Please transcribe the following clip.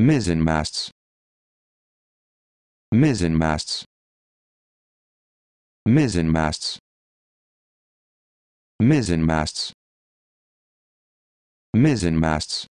Mizzenmasts Mizzenmasts Mizzenmasts Mizzenmasts Mizzenmasts